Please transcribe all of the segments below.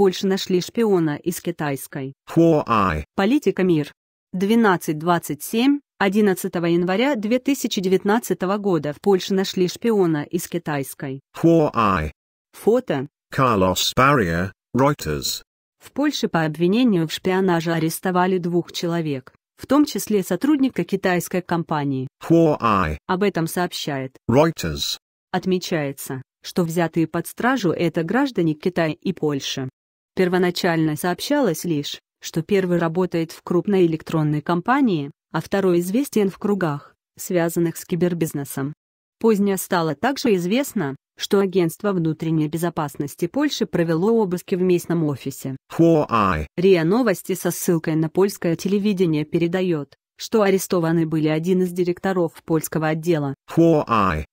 Польше нашли шпиона из китайской. Политика мир. 12.27, 11 января 2019 года в Польше нашли шпиона из китайской. Фото. Карлос Баррия, Reuters. В Польше по обвинению в шпионаже арестовали двух человек, в том числе сотрудника китайской компании. Huawei. Об этом сообщает Reuters. Отмечается, что взятые под стражу это граждане Китая и Польши. Первоначально сообщалось лишь, что первый работает в крупной электронной компании, а второй известен в кругах, связанных с кибербизнесом. Позднее стало также известно, что агентство внутренней безопасности Польши провело обыски в местном офисе. РИА Новости со ссылкой на польское телевидение передает, что арестованы были один из директоров польского отдела Хуай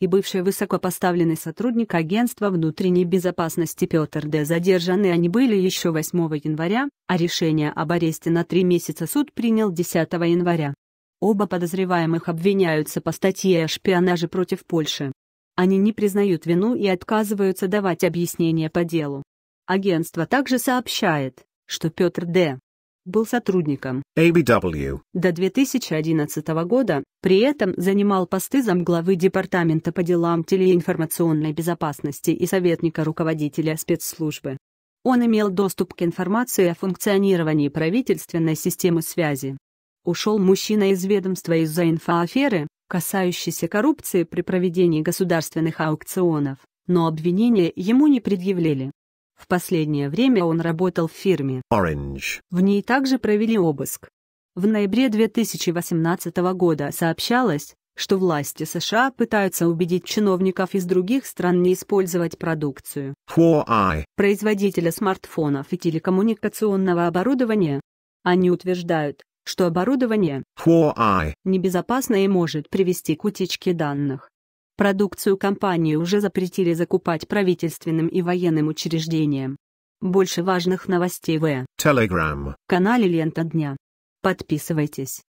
и бывший высокопоставленный сотрудник агентства внутренней безопасности Петр Д. Задержаны они были еще 8 января, а решение об аресте на три месяца суд принял 10 января. Оба подозреваемых обвиняются по статье о шпионаже против Польши. Они не признают вину и отказываются давать объяснения по делу. Агентство также сообщает, что Петр Д был сотрудником ABW до 2011 года, при этом занимал посты замглавы Департамента по делам телеинформационной безопасности и советника руководителя спецслужбы. Он имел доступ к информации о функционировании правительственной системы связи. Ушел мужчина из ведомства из-за инфоаферы, касающейся коррупции при проведении государственных аукционов, но обвинения ему не предъявляли. В последнее время он работал в фирме Orange. В ней также провели обыск. В ноябре 2018 года сообщалось, что власти США пытаются убедить чиновников из других стран не использовать продукцию Huawei, производителя смартфонов и телекоммуникационного оборудования. Они утверждают, что оборудование Huawei небезопасно и может привести к утечке данных. Продукцию компании уже запретили закупать правительственным и военным учреждениям. Больше важных новостей в Telegram. канале Лента дня. Подписывайтесь.